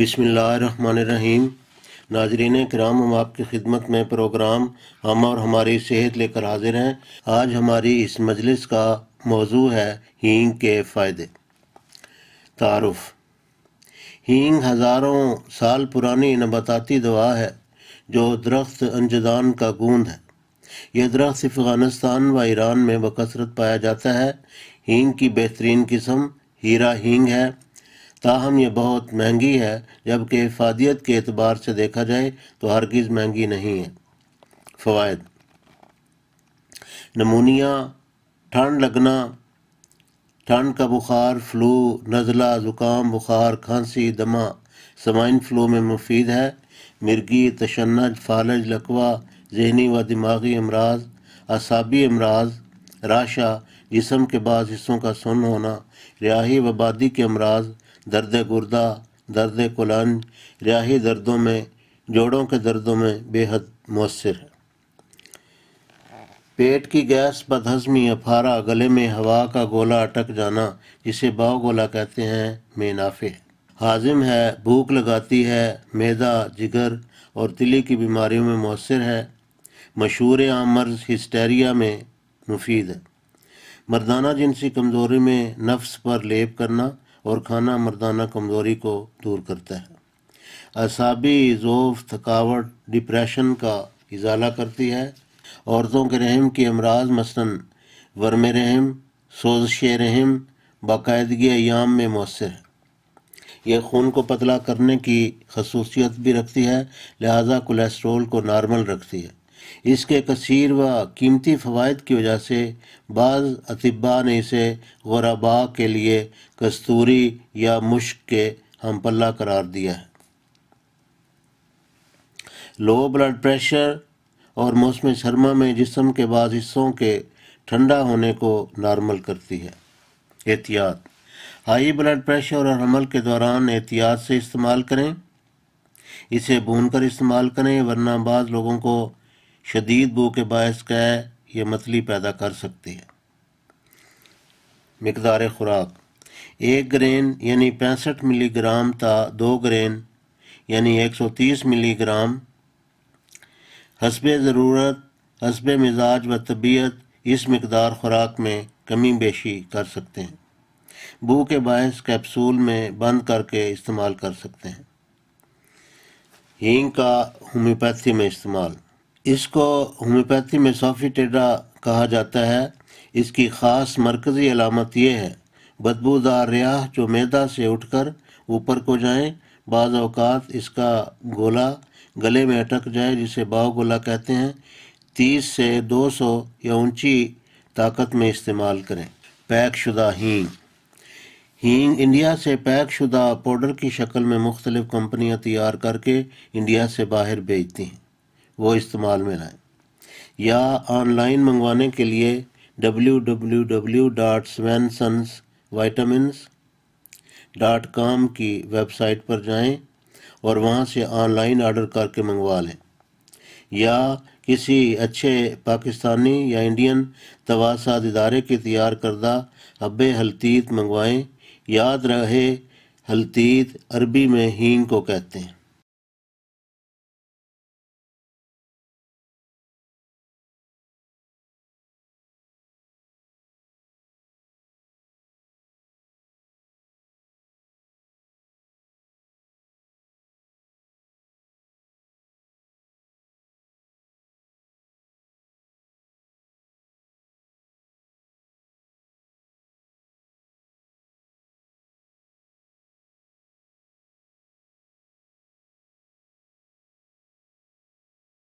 बिसमीम नाजरीन कराम हम आपकी खिदमत में प्रोग्राम हम और हमारी सेहत लेकर हाजिर हैं आज हमारी इस मजलिस का मौजू है हींग के फ़ायदे तारफ़ हींग हज़ारों साल पुरानी नबाताती दवा है जो दरख्त अंजदान का गूंद है यह दरख्त अफ़गानिस्तान व ईरान में बकसरत पाया जाता है हींग की बेहतरीन किस्म हीरा हींग है ताहम यह बहुत महंगी है जबकि इफादियत के अतबार से देखा जाए तो हरगिज़ महंगी नहीं है फ़वाद नमूनिया ठंड लगना ठंड का बुखार फ्लू नज़ला ज़ुकाम बुखार खांसी दमा स्वाइन फ्लू में मुफीद है मिर्गी तशनज फालज लकवा जहनी व दिमागी अमराज असाबी अमराज राशा जिसम के बाद हिस्सों का सुन होना रिहाई वबादी के अमराज दर्द गुर्दा दर्द कुलन रिहाई दर्दों में जोड़ों के दर्दों में बेहद मौसर है पेट की गैस बदहजमी अफारा गले में हवा का गोला अटक जाना जिसे बाव गोला कहते हैं मेनाफे हाजिम है भूख लगाती है मैदा जिगर और तिली की बीमारियों में मौसर है मशहूर आम मर्ज हिस्टेरिया में मुफीद है मर्दाना जिनसी कमज़ोरी में नफ्स पर लेप करना और खाना मर्दाना कमज़ोरी को दूर करता है असाबी ज़ोफ़ थकावट डिप्रेशन का इजाला करती है औरतों के रहम के अमराज मसन वर्म रहम सोजश रहम बाकायदगी अयाम में मौसर है यह खून को पतला करने की खसूसियत भी रखती है लिहाजा कोलेस्ट्रोल को नॉर्मल रखती है इसके कसीर व कीमती फ़वाद की वजह से बाज़ अतिबा ने इसे गुरबा के लिए कस्तूरी या मुश्क के हम पल्ला करार दिया है लो ब्लड प्रेशर और मौसम सरमा में जिसम के बाद हिस्सों के ठंडा होने को नॉर्मल करती है एहतियात हाई ब्लड प्रेशर और हमल के दौरान एहतियात से इस्तेमाल करें इसे भून कर इस्तेमाल करें वरना बाज़ लोगों को शदीद बू के बायस का ये मछली पैदा कर सकती है मकदार खुराक एक ग्रेन यानी पैंसठ मिली ग्राम था दो ग्रेन यानी एक सौ तीस मिली ग्राम हसब ज़रूरत हसब मिजाज व तबीयत इस मकदार खुराक में कमी बेशी कर सकते हैं बू के बायस कैप्सूल में बंद करके इस्तेमाल कर सकते हैं हींग का होम्योपैथी में इस्तेमाल इसको होम्योपैथी में सॉफी टेडा कहा जाता है इसकी ख़ास मरकज़ी अलामत यह है बदबूदार रियाह जो मैदा से उठकर ऊपर को जाए बाज़ अवकात इसका गोला गले में अटक जाए जिसे बाव गोला कहते हैं तीस से दो सौ या ऊंची ताकत में इस्तेमाल करें पैक शुदा हींग हींग इंडिया से पैक शुदा पाउडर की शक्ल में मुख्तलिफ़ कंपनियां तैयार करके इंडिया से बाहर बेचती हैं वो इस्तेमाल में लाएं या ऑनलाइन मंगवाने के लिए W W W dot swansons vitamins dot com की वेबसाइट पर जाएं और वहाँ से ऑनलाइन ऑर्डर करके मंगवा लें या किसी अच्छे पाकिस्तानी या इंडियन तवासाद इदारे के तैयार करदा अब हल्तीत मंगवाएं याद रहे हल्तीत अरबी में हींग को कहते हैं